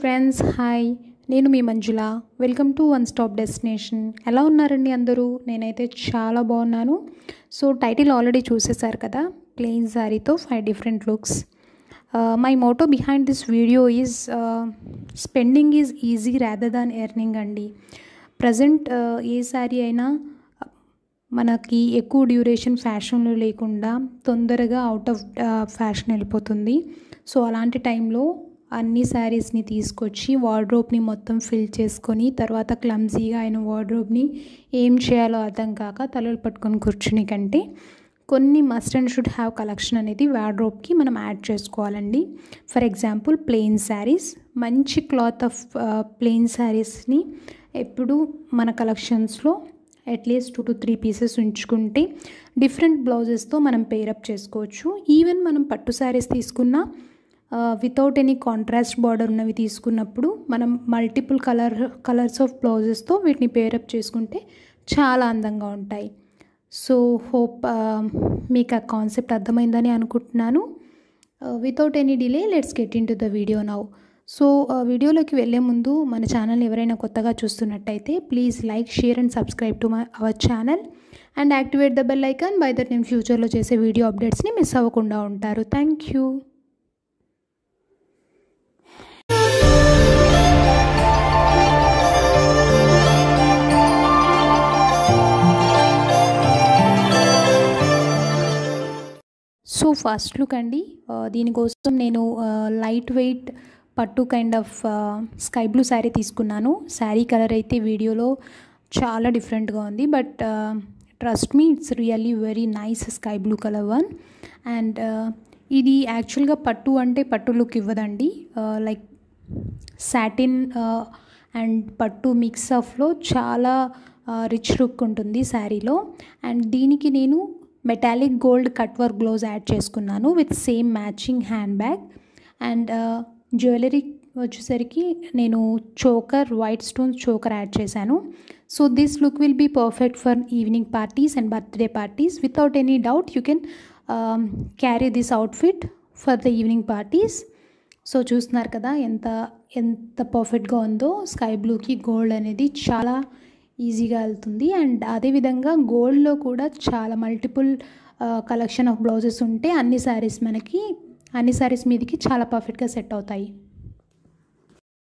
friends hi నేను మీ Manjula welcome to one stop destination ఎలా ఉన్నారండి అందరూ నేనైతే చాలా బాగున్నాను సో టైటిల్ ఆల్రెడీ చూసేశారు కదా ప్లెయిన్ శారీతో five different looks my motto behind this video is spending is easy rather than earning అండి ప్రజెంట్ uh, ఏ శారీ అయినా మనకి ఎక్కువ డ్యూరేషన్ ఫ్యాషన్లో లేకుండా తొందరగా అవుట్ ఆఫ్ ఫ్యాషన్ వెళ్ళిపోతుంది సో అలాంటి టైంలో అన్ని శారీస్ని తీసుకొచ్చి వార్డ్రోబ్ని మొత్తం ఫిల్ చేసుకొని తర్వాత క్లమ్జీగా ఆయన వార్డ్రోబ్ని ఏం చేయాలో అర్థం కాక తలలు పట్టుకొని కూర్చుని కంటే కొన్ని must and should have collection అనేది వార్డ్రోబ్కి మనం యాడ్ చేసుకోవాలండి ఫర్ ఎగ్జాంపుల్ ప్లెయిన్ శారీస్ మంచి క్లాత్ ఆఫ్ ప్లెయిన్ శారీస్ని ఎప్పుడు మన కలెక్షన్స్లో at least two to three pieces ఉంచుకుంటే డిఫరెంట్ బ్లౌజెస్తో మనం పేరప్ చేసుకోవచ్చు ఈవెన్ మనం పట్టు శారీస్ తీసుకున్నా వితౌట్ ఎనీ కాంట్రాస్ట్ బార్డర్ ఉన్నవి తీసుకున్నప్పుడు మనం మల్టిపుల్ కలర్ కలర్స్ ఆఫ్ బ్లౌజెస్తో వీటిని పేరప్ చేసుకుంటే చాలా అందంగా ఉంటాయి సో హోప్ మీకు ఆ కాన్సెప్ట్ అర్థమైందని అనుకుంటున్నాను without any delay let's get into the video now so వీడియోలోకి వెళ్ళే ముందు మన ఛానల్ ఎవరైనా కొత్తగా చూస్తున్నట్టయితే please like share and subscribe to my our channel and activate the bell icon by that నేను ఫ్యూచర్లో చేసే వీడియో అప్డేట్స్ని మిస్ అవ్వకుండా ఉంటారు thank you so first look అండి దీనికోసం నేను లైట్ వెయిట్ పట్టు kind of sky blue sari తీసుకున్నాను శారీ కలర్ అయితే వీడియోలో చాలా డిఫరెంట్గా ఉంది but trust me it's really very nice sky blue colour one and ఇది యాక్చువల్గా పట్టు అంటే పట్టు లుక్ ఇవ్వదండి లైక్ సాటిన్ అండ్ పట్టు మిక్స్ ఆఫ్లో చాలా రిచ్ లుక్ ఉంటుంది శారీలో అండ్ దీనికి నేను metallic gold cut work gloves add చేసుకున్నాను with same matching hand bag and jewellery వచ్చేసరికి నేను choker white stone choker add చేశాను so this look will be perfect for evening parties and birthday parties without any doubt you can carry this outfit for the evening parties so చూస్తున్నారు కదా ఎంత ఎంత పర్ఫెక్ట్గా ఉందో sky బ్లూకి gold అనేది చాలా ఈజీగా వెళ్తుంది అండ్ అదేవిధంగా గోల్డ్లో కూడా చాలా మల్టిపుల్ కలెక్షన్ ఆఫ్ బ్లౌజెస్ ఉంటే అన్ని శారీస్ మనకి అన్ని శారీస్ మీదకి చాలా పర్ఫెక్ట్గా సెట్ అవుతాయి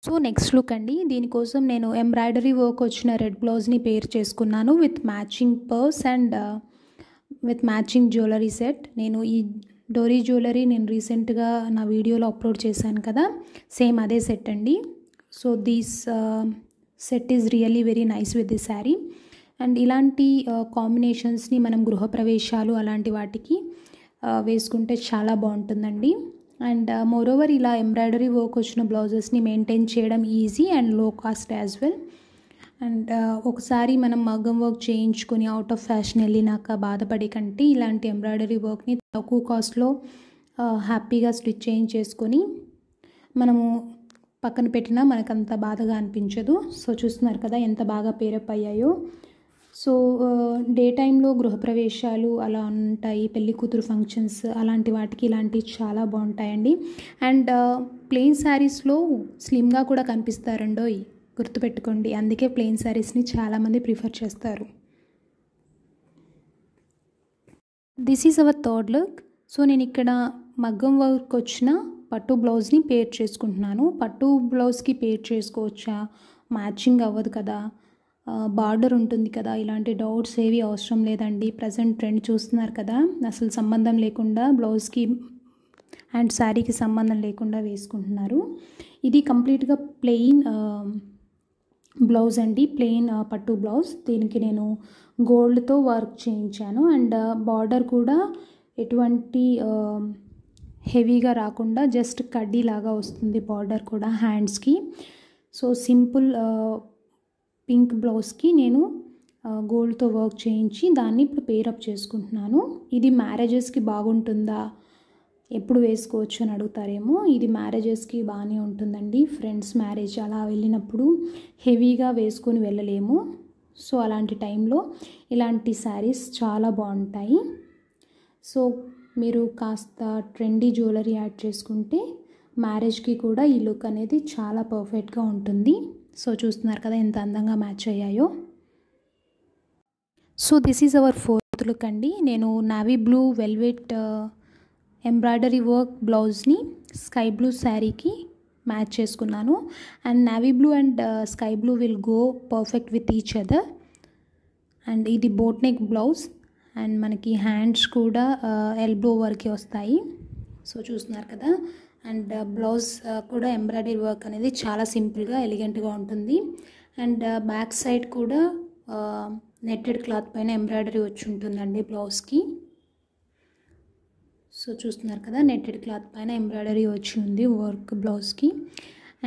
సో నెక్స్ట్ లుక్ అండి దీనికోసం నేను ఎంబ్రాయిడరీ వర్క్ వచ్చిన రెడ్ బ్లౌజ్ని పేర్ చేసుకున్నాను with matching purse and with matching jewellery set నేను ఈ డోరీ జ్యువెలరీ నేను రీసెంట్గా నా వీడియోలో అప్లోడ్ చేశాను కదా సేమ్ అదే సెట్ అండి so these set is really very nice with the sari and ఇలాంటి కాంబినేషన్స్ని మనం గృహప్రవేశాలు అలాంటి వాటికి వేసుకుంటే చాలా బాగుంటుందండి అండ్ ఓవర్ ఇలా ఎంబ్రాయిడరీ వర్క్ వచ్చిన బ్లౌజెస్ని మెయింటైన్ చేయడం easy and low cost as well and ఒకసారి మనం మగ్గం వర్క్ చేయించుకుని అవుట్ ఆఫ్ ఫ్యాషన్ వెళ్ళినాక బాధపడే కంటే ఇలాంటి ఎంబ్రాయిడరీ వర్క్ని తక్కువ కాస్ట్లో హ్యాపీగా స్టిచ్ చేయించేసుకొని మనము పక్కన పెట్టినా మనకంత బాధగా అనిపించదు సో చూస్తున్నారు కదా ఎంత బాగా పేరప్ అయ్యాయో సో డే టైంలో గృహప్రవేశాలు అలా ఉంటాయి పెళ్లి కూతురు ఫంక్షన్స్ అలాంటి వాటికి ఇలాంటివి చాలా బాగుంటాయండి అండ్ ప్లెయిన్ శారీస్లో స్లిమ్గా కూడా కనిపిస్తారండో గుర్తుపెట్టుకోండి అందుకే ప్లెయిన్ శారీస్ని చాలామంది ప్రిఫర్ చేస్తారు this is our third look so నేను ఇక్కడ మగ్గం వర్క్ వచ్చిన పట్టు బ్లౌజ్ని పేర్ చేసుకుంటున్నాను పట్టు బ్లౌజ్కి పేర్ చేసుకోవచ్చా మ్యాచింగ్ అవ్వదు కదా బార్డర్ ఉంటుంది కదా ఇలాంటి డౌట్స్ ఏవి అవసరం లేదండి ప్రజెంట్ ట్రెండ్ చూస్తున్నారు కదా అసలు సంబంధం లేకుండా బ్లౌజ్కి అండ్ శారీకి సంబంధం లేకుండా వేసుకుంటున్నారు ఇది కంప్లీట్గా ప్లెయిన్ బ్లౌజ్ అండి ప్లెయిన్ పట్టు బ్లౌజ్ దీనికి నేను గోల్డ్తో వర్క్ చేయించాను అండ్ బార్డర్ కూడా ఎటువంటి హెవీగా రాకుండా జస్ట్ కడ్డీలాగా వస్తుంది బార్డర్ కూడా హ్యాండ్స్కి సో సింపుల్ పింక్ బ్లౌజ్కి నేను గోల్డ్తో వర్క్ చేయించి దాన్ని ఇప్పుడు పేరప్ చేసుకుంటున్నాను ఇది మ్యారేజెస్కి బాగుంటుందా ఎప్పుడు వేసుకోవచ్చు అని అడుగుతారేమో ఇది మ్యారేజెస్కి బాగానే ఉంటుందండి ఫ్రెండ్స్ మ్యారేజ్ అలా వెళ్ళినప్పుడు హెవీగా వేసుకొని వెళ్ళలేము సో అలాంటి టైంలో ఇలాంటి శారీస్ చాలా బాగుంటాయి సో మీరు కాస్త ట్రెండీ జ్యువెలరీ యాడ్ చేసుకుంటే మ్యారేజ్కి కూడా ఈ లుక్ అనేది చాలా పర్ఫెక్ట్గా ఉంటుంది సో చూస్తున్నారు కదా ఎంత అందంగా మ్యాచ్ అయ్యాయో so this is our fourth look అండి నేను navy blue velvet embroidery work బ్లౌజ్ని స్కై బ్లూ శారీకి మ్యాచ్ చేసుకున్నాను and navy blue and sky blue will go perfect with each other and ఇది బోట్ నెక్ బ్లౌజ్ అండ్ మనకి hands కూడా elbow work వస్తాయి so చూస్తున్నారు కదా అండ్ బ్లౌజ్ కూడా ఎంబ్రాయిడరీ వర్క్ అనేది చాలా సింపుల్గా ఎలిగెంట్గా ఉంటుంది అండ్ బ్యాక్ సైడ్ కూడా నెట్టెడ్ క్లాత్ పైన ఎంబ్రాయిడరీ వచ్చి ఉంటుందండి బ్లౌజ్కి సో చూస్తున్నారు కదా నెట్టెడ్ క్లాత్ పైన ఎంబ్రాయిడరీ వచ్చి ఉంది వర్క్ బ్లౌజ్కి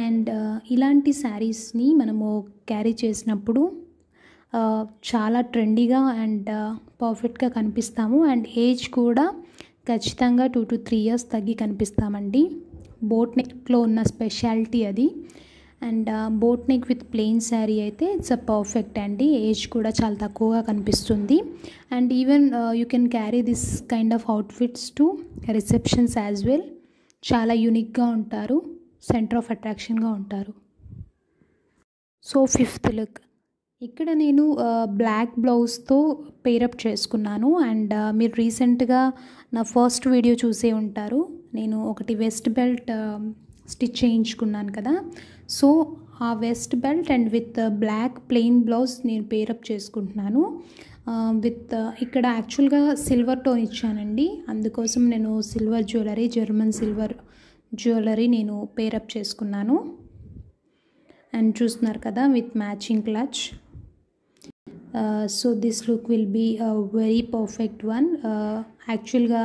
అండ్ ఇలాంటి శారీస్ని మనము క్యారీ చేసినప్పుడు చాలా ట్రెండీగా అండ్ పర్ఫెక్ట్గా కనిపిస్తాము అండ్ ఏజ్ కూడా ఖచ్చితంగా టూ టు త్రీ ఇయర్స్ తగ్గి కనిపిస్తామండి బోట్ నెక్లో ఉన్న స్పెషాలిటీ అది and boat neck with plain sari అయితే ఇట్స్ అ పర్ఫెక్ట్ అండి ఏజ్ కూడా చాలా తక్కువగా కనిపిస్తుంది and even you can carry this kind of outfits to receptions as well చాలా యూనిక్గా ఉంటారు సెంటర్ ఆఫ్ అట్రాక్షన్గా ఉంటారు సో ఫిఫ్త్ లుక్ ఇక్కడ నేను బ్లాక్ బ్లౌజ్తో పేరప్ చేసుకున్నాను అండ్ మీరు రీసెంట్గా నా ఫస్ట్ వీడియో చూసే ఉంటారు నేను ఒకటి వెస్ట్ బెల్ట్ స్టిచ్ చేయించుకున్నాను కదా సో ఆ waist belt and with black plain blouse నేను పేరప్ చేసుకుంటున్నాను విత్ ఇక్కడ యాక్చువల్గా సిల్వర్ టోన్ ఇచ్చానండి అందుకోసం నేను silver jewellery German silver jewellery నేను పేరప్ చేసుకున్నాను అండ్ చూస్తున్నారు కదా with matching clutch so this look will be very perfect one యాక్చువల్గా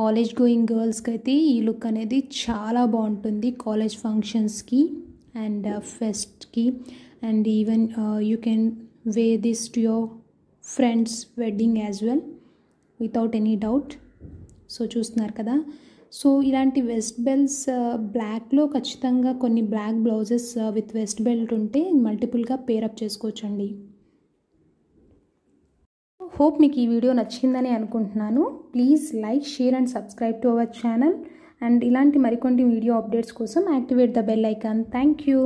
కాలేజ్ గోయింగ్ గర్ల్స్కి అయితే ఈ లుక్ అనేది చాలా బాగుంటుంది కాలేజ్ ఫంక్షన్స్కి అండ్ ఫెస్ట్కి and even you can wear this to your friends wedding as well without any doubt so చూస్తున్నారు కదా సో ఇలాంటి వెస్ట్ బెల్స్ బ్లాక్లో ఖచ్చితంగా కొన్ని black blouses with waist belt ఉంటే మల్టిపుల్గా పేరప్ చేసుకోవచ్చండి హోప్ మీకు ఈ వీడియో నచ్చిందని అనుకుంటున్నాను please like share and subscribe to our channel and ఇలాంటి మరికొన్ని వీడియో అప్డేట్స్ కోసం activate the bell icon thank you